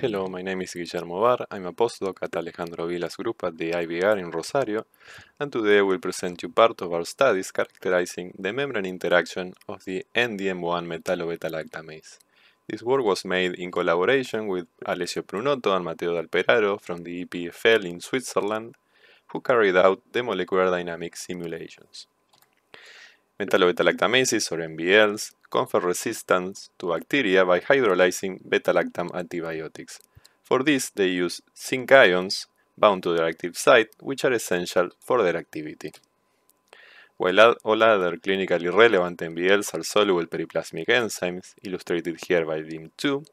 Hello, my name is Guillermo Bar. I'm a postdoc at Alejandro Vilas Group at the IVR in Rosario, and today I will present you part of our studies characterizing the membrane interaction of the NDM1 metallo-beta-lactamase. This work was made in collaboration with Alessio Prunotto and Matteo Dalperaro from the EPFL in Switzerland, who carried out the molecular dynamic simulations beta lactamases or MBLs confer resistance to bacteria by hydrolyzing beta-lactam antibiotics. For this, they use zinc ions bound to their active site, which are essential for their activity. While all other clinically relevant MBLs are soluble periplasmic enzymes, illustrated here by DIM2,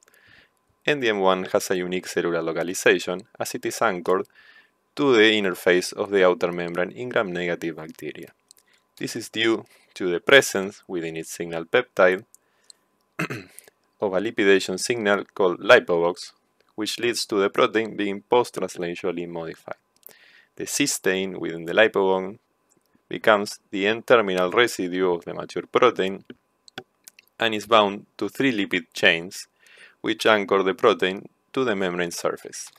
NDM1 has a unique cellular localization as it is anchored to the interface of the outer membrane in gram-negative bacteria. This is due to the presence within its signal peptide of a lipidation signal called lipovox, which leads to the protein being post-translationally modified. The cysteine within the lipobox becomes the N-terminal residue of the mature protein and is bound to three lipid chains, which anchor the protein to the membrane surface.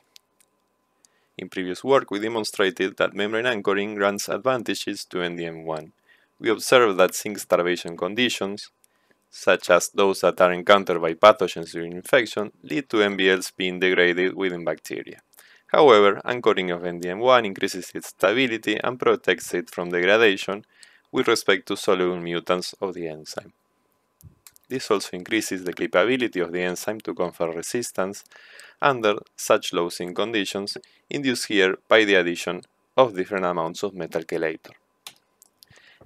In previous work, we demonstrated that membrane anchoring grants advantages to NDM1, we observe that zinc starvation conditions, such as those that are encountered by pathogens during infection, lead to MBLs being degraded within bacteria. However, anchoring of NDM1 increases its stability and protects it from degradation with respect to soluble mutants of the enzyme. This also increases the capability of the enzyme to confer resistance under such low zinc conditions induced here by the addition of different amounts of metal chelator.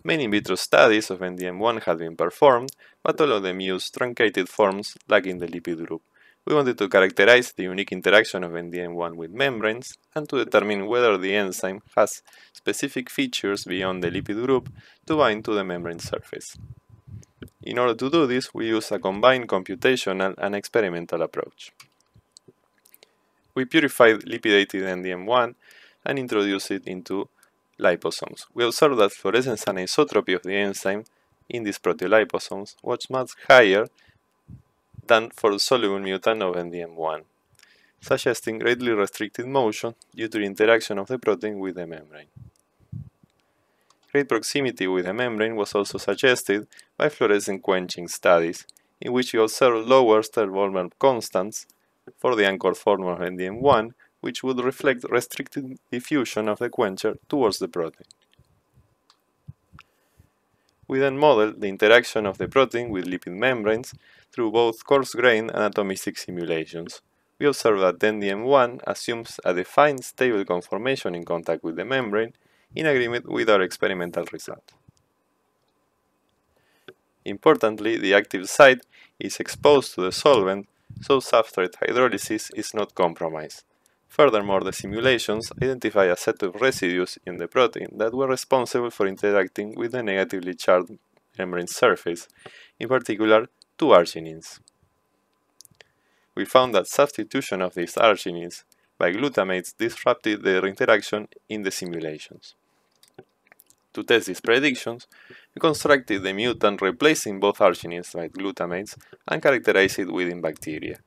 Many in vitro studies of NDM1 had been performed, but all of them used truncated forms lacking the lipid group. We wanted to characterize the unique interaction of NDM1 with membranes and to determine whether the enzyme has specific features beyond the lipid group to bind to the membrane surface. In order to do this, we use a combined computational and experimental approach. We purified lipidated NDM1 and introduced it into liposomes. We observe that fluorescence and isotropy of the enzyme in these proteoliposomes was much higher than for the soluble mutant of NDM1, suggesting greatly restricted motion due to the interaction of the protein with the membrane. Great proximity with the membrane was also suggested by fluorescent quenching studies, in which you observe lower thermal constants for the anchor form of NDM1 which would reflect restricted diffusion of the quencher towards the protein. We then model the interaction of the protein with lipid membranes through both coarse-grained and atomistic simulations. We observe that DNDM1 assumes a defined stable conformation in contact with the membrane in agreement with our experimental result. Importantly, the active site is exposed to the solvent, so substrate hydrolysis is not compromised. Furthermore, the simulations identify a set of residues in the protein that were responsible for interacting with the negatively charged membrane surface, in particular two arginines. We found that substitution of these arginines by glutamates disrupted their interaction in the simulations. To test these predictions, we constructed the mutant replacing both arginines by glutamates and characterized it within bacteria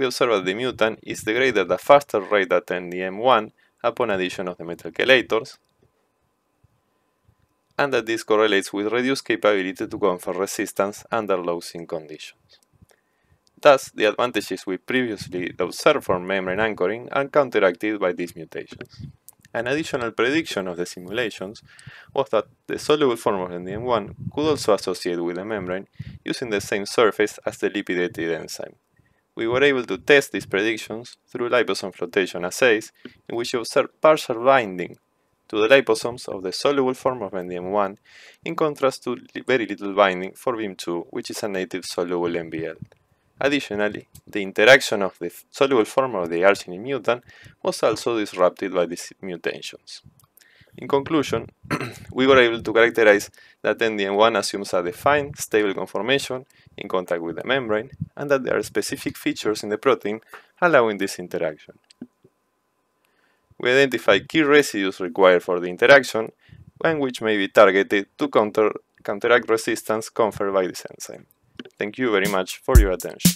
we observe that the mutant is degraded at a faster rate than the M1 upon addition of the metal chelators, and that this correlates with reduced capability to confer resistance under low zinc conditions. Thus, the advantages we previously observed for membrane anchoring are counteracted by these mutations. An additional prediction of the simulations was that the soluble form of NDM1 could also associate with the membrane using the same surface as the lipidated enzyme, we were able to test these predictions through liposome flotation assays in which we observed partial binding to the liposomes of the soluble form of NDM1 in contrast to very little binding for BIM2 which is a native soluble MBL. Additionally, the interaction of the soluble form of the arginine mutant was also disrupted by these mutations. In conclusion, we were able to characterize that NDM1 assumes a defined, stable conformation in contact with the membrane, and that there are specific features in the protein allowing this interaction. We identified key residues required for the interaction and which may be targeted to counter counteract resistance conferred by this enzyme. Thank you very much for your attention.